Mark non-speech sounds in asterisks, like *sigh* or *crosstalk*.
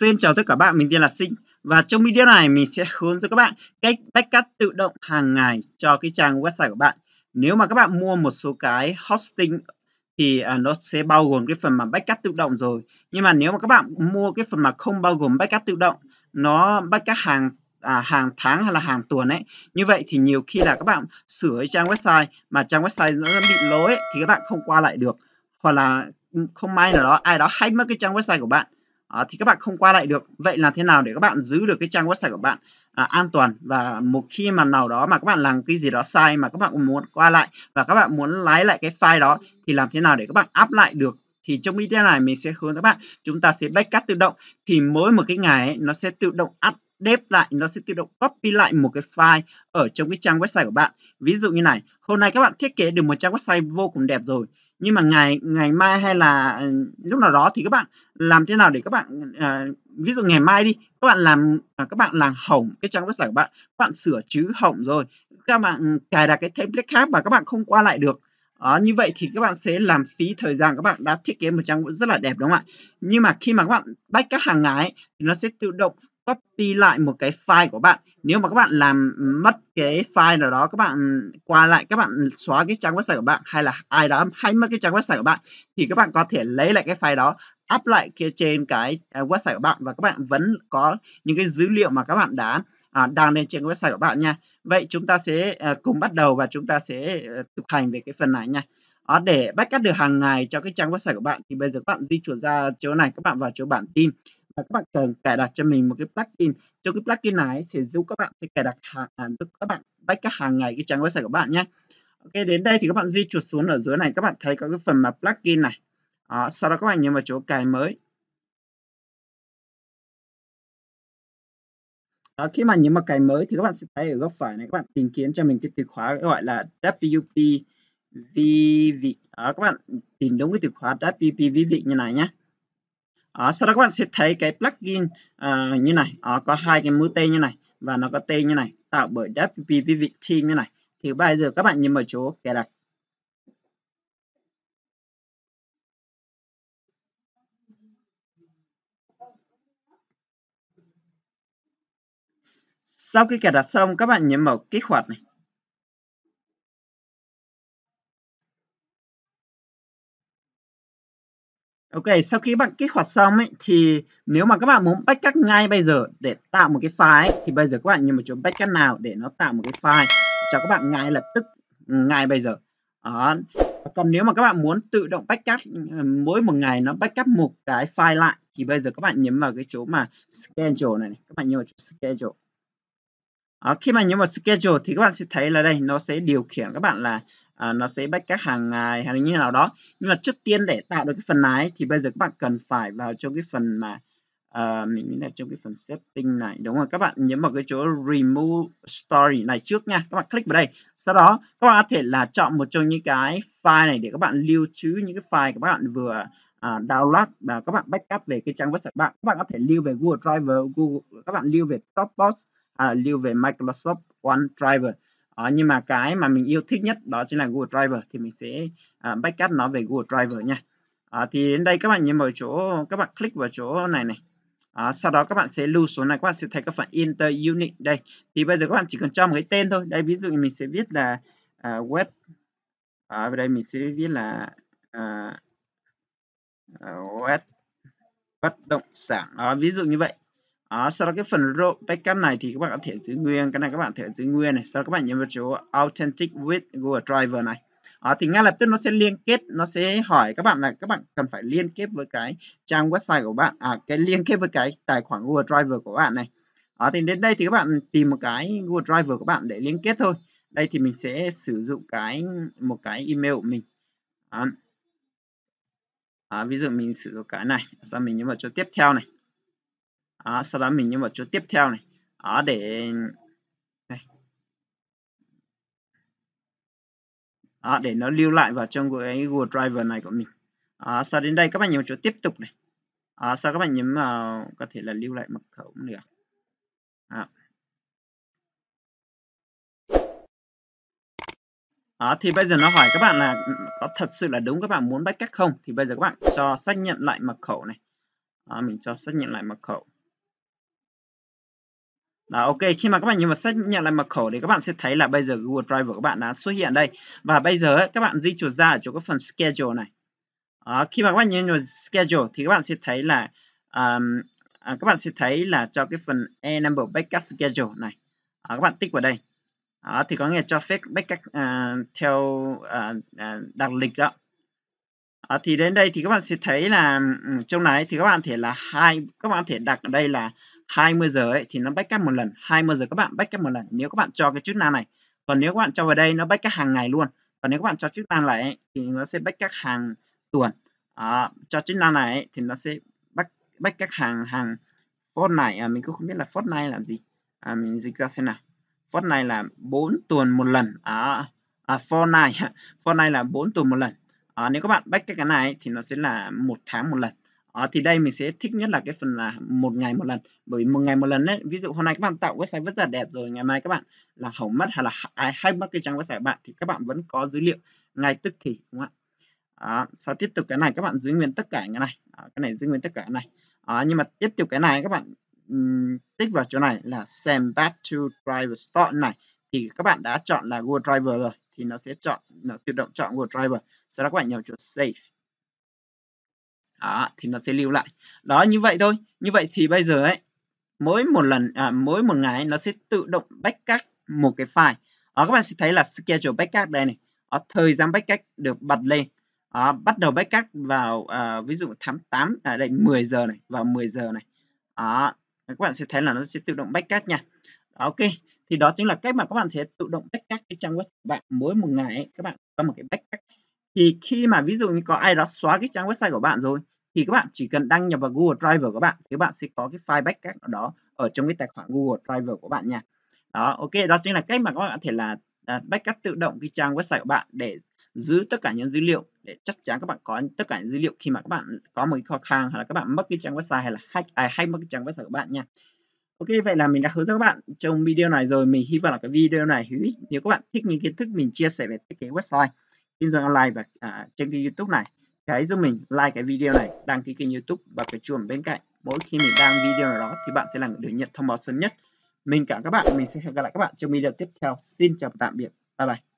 Xin chào tất cả các bạn, mình tên là Sinh và trong video này mình sẽ hướng dẫn các bạn cách backup tự động hàng ngày cho cái trang website của bạn. Nếu mà các bạn mua một số cái hosting thì à, nó sẽ bao gồm cái phần mà backup tự động rồi. Nhưng mà nếu mà các bạn mua cái phần mà không bao gồm backup tự động, nó backup hàng à, hàng tháng hay là hàng tuần ấy như vậy thì nhiều khi là các bạn sửa trang website mà trang website nó bị lỗi thì các bạn không qua lại được hoặc là không may nào đó ai đó hay mất cái trang website của bạn à, thì các bạn không qua lại được vậy là thế nào để các bạn giữ được cái trang website của bạn à, an toàn và một khi mà nào đó mà các bạn làm cái gì đó sai mà các bạn muốn qua lại và các bạn muốn lấy lại cái file đó thì làm thế nào để các bạn áp lại được thì trong video này mình sẽ hướng các bạn chúng ta sẽ backup tự động thì mỗi một cái ngày ấy, nó sẽ tự động update lại nó sẽ tự động copy lại một cái file ở trong cái trang website của bạn ví dụ như này hôm nay các bạn thiết kế được một trang website vô cùng đẹp rồi nhưng mà ngày ngày mai hay là ừ, lúc nào đó thì các bạn làm thế nào để các bạn à, ví dụ ngày mai đi các bạn làm à, các bạn làm hỏng cái trang website của bạn các bạn sửa chữ hỏng rồi các bạn ừ, cài đặt cái template khác mà các bạn không qua lại được đó, như vậy thì các bạn sẽ làm phí thời gian các bạn đã thiết kế một trang web rất là đẹp đúng không ạ nhưng mà khi mà các bạn bách các hàng ngày thì nó sẽ tự động copy lại một cái file của bạn nếu mà các bạn làm mất cái file nào đó các bạn qua lại các bạn xóa cái trang website của bạn hay là ai đó hay mất cái trang website của bạn thì các bạn có thể lấy lại cái file đó up lại kia trên cái website của bạn và các bạn vẫn có những cái dữ liệu mà các bạn đã à, đăng lên trên website của bạn nha vậy chúng ta sẽ à, cùng bắt đầu và chúng ta sẽ à, thực hành về cái phần này nha à, để backup được hàng ngày cho cái trang website của bạn thì bây giờ các bạn di chuyển ra chỗ này các bạn vào chỗ bản tin là các bạn cần cài đặt cho mình một cái plugin trong cái plugin này sẽ giúp các bạn sẽ cài đặt hàng giúp các bạn bách các hàng ngày cái trang website của bạn nhé ok đến đây thì các bạn di chuột xuống ở dưới này các bạn thấy có cái phần mà plugin này đó, sau đó các bạn nhấn vào chỗ cài mới đó, khi mà nhấn vào cài mới thì các bạn sẽ thấy ở góc phải này các bạn tìm kiếm cho mình cái từ khóa gọi là WP VV đó, các bạn tìm đúng cái từ khóa WP VV như này nhé à, sau đó các bạn sẽ thấy cái plugin à, như này à, có hai cái mũi tên như này và nó có tên như này tạo bởi WP Vivid Team như này thì bây giờ các bạn nhìn vào chỗ cài đặt sau khi cài đặt xong các bạn nhấn vào kích hoạt này Ok, sau khi bạn kích hoạt xong ấy, thì nếu mà các bạn muốn backup ngay bây giờ để tạo một cái file ấy, thì bây giờ các bạn nhìn một chỗ backup nào để nó tạo một cái file cho các bạn ngay lập tức ừ, ngay bây giờ. Đó. Còn nếu mà các bạn muốn tự động backup ừ, mỗi một ngày nó backup một cái file lại thì bây giờ các bạn nhấn vào cái chỗ mà schedule này, này. các bạn nhấn vào chỗ schedule. Đó, khi mà nhấn vào schedule thì các bạn sẽ thấy là đây nó sẽ điều khiển các bạn là à, nó sẽ back các hàng ngày hay như nào đó nhưng mà trước tiên để tạo được cái phần này thì bây giờ các bạn cần phải vào trong cái phần mà à, mình nghĩ là trong cái phần setting này đúng rồi các bạn nhấn vào cái chỗ remove story này trước nha các bạn click vào đây sau đó các bạn có thể là chọn một trong những cái file này để các bạn lưu trữ những cái file các bạn vừa à, download và các bạn backup về cái trang web của bạn các bạn có thể lưu về Google Drive Google các bạn lưu về Dropbox à, lưu về Microsoft OneDrive à, nhưng mà cái mà mình yêu thích nhất đó chính là Google Drive thì mình sẽ à, backup nó về Google Drive nha à, thì đến đây các bạn nhìn vào chỗ các bạn click vào chỗ này này À, sau đó các bạn sẽ lưu số này các bạn sẽ thấy các phần inter unit đây thì bây giờ các bạn chỉ cần cho một cái tên thôi đây ví dụ mình sẽ viết là à, web ở à, đây mình sẽ viết là à, à web bất động sản à, ví dụ như vậy À, sau đó cái phần row backup này thì các bạn có thể giữ nguyên cái này các bạn thể giữ nguyên này sau đó các bạn nhấn vào chỗ authentic with Google Driver này à, thì ngay lập tức nó sẽ liên kết nó sẽ hỏi các bạn là các bạn cần phải liên kết với cái trang website của bạn à cái liên kết với cái tài khoản Google Driver của bạn này à, thì đến đây thì các bạn tìm một cái Google Driver của bạn để liên kết thôi đây thì mình sẽ sử dụng cái một cái email của mình à, à, ví dụ mình sử dụng cái này sau mình nhấn vào chỗ tiếp theo này à, sau đó mình nhấn vào chỗ tiếp theo này à, để đây. À, để nó lưu lại vào trong cái Google Drive này của mình à, sau đến đây các bạn nhấn vào chỗ tiếp tục này à, sau các bạn nhấn vào có thể là lưu lại mật khẩu cũng được à. À, thì bây giờ nó hỏi các bạn là có thật sự là đúng các bạn muốn backup không thì bây giờ các bạn cho xác nhận lại mật khẩu này à, mình cho xác nhận lại mật khẩu đó, ok, khi mà các bạn nhìn vào xác nhận lại mật khẩu thì các bạn sẽ thấy là bây giờ Google Drive của các bạn đã xuất hiện đây. Và bây giờ các bạn di chuột ra ở chỗ cái phần Schedule này. Đó, khi mà các bạn nhìn vào Schedule thì các bạn sẽ thấy là um, à, các bạn sẽ thấy là cho cái phần e number backup schedule này à, các bạn tích vào đây à, thì có nghĩa cho phép backup à, theo à, đặc lịch đó à, thì đến đây thì các bạn sẽ thấy là trong này thì các bạn thể là hai các bạn thể đặt ở đây là 20 giờ ấy thì nó backup một lần 20 giờ các bạn backup một lần nếu các bạn cho cái chức năng này còn nếu các bạn cho vào đây nó backup hàng ngày luôn còn nếu các bạn cho chức năng này ấy, thì nó sẽ backup hàng tuần à, cho chức năng này ấy, thì nó sẽ back back các hàng hàng Fortnite à, mình cũng không biết là Fortnite làm gì à, mình dịch ra xem nào Fortnite là 4 tuần một lần à, à Fortnite *laughs* Fortnite là 4 tuần một lần à, nếu các bạn back cái này thì nó sẽ là một tháng một lần à, thì đây mình sẽ thích nhất là cái phần là một ngày một lần bởi vì một ngày một lần đấy ví dụ hôm nay các bạn tạo website rất là đẹp rồi ngày mai các bạn là hỏng mất hay là ai à, hay mất cái trang website của bạn thì các bạn vẫn có dữ liệu ngay tức thì đúng không ạ sau tiếp tục cái này các bạn giữ nguyên tất cả cái này à, cái này giữ nguyên tất cả cái này à, nhưng mà tiếp tục cái này các bạn um, tích vào chỗ này là send back to driver store này thì các bạn đã chọn là Google Driver rồi thì nó sẽ chọn nó tự động chọn Google Driver sau đó các bạn nhập chỗ save đó thì nó sẽ lưu lại đó như vậy thôi như vậy thì bây giờ ấy mỗi một lần à, mỗi một ngày nó sẽ tự động backup một cái file đó các bạn sẽ thấy là schedule backup đây này đó, thời gian backup được bật lên đó, bắt đầu backup vào à, ví dụ tháng 8 à đây 10 giờ này vào 10 giờ này đó các bạn sẽ thấy là nó sẽ tự động backup nha đó, ok thì đó chính là cách mà các bạn sẽ tự động backup cái trang web của bạn mỗi một ngày ấy, các bạn có một cái backup thì khi mà ví dụ như có ai đó xóa cái trang website của bạn rồi thì các bạn chỉ cần đăng nhập vào Google Drive của bạn thì bạn sẽ có cái file backup ở đó ở trong cái tài khoản Google Drive của bạn nha đó ok đó chính là cách mà các bạn có thể là à, backup tự động cái trang website của bạn để giữ tất cả những dữ liệu để chắc chắn các bạn có tất cả những dữ liệu khi mà các bạn có một cái khó khăn hoặc là các bạn mất cái trang website hay là hack à, hay mất cái trang website của bạn nha Ok, vậy là mình đã hướng dẫn các bạn trong video này rồi. Mình hy vọng là cái video này hữu ích. Nếu các bạn thích những kiến thức mình chia sẻ về thiết kế website kinh doanh online và à, trên kênh youtube này hãy giúp mình like cái video này đăng ký kênh youtube và cái chuông bên cạnh mỗi khi mình đăng video nào đó thì bạn sẽ là người được nhận thông báo sớm nhất mình cảm các bạn mình sẽ hẹn gặp lại các bạn trong video tiếp theo xin chào và tạm biệt bye bye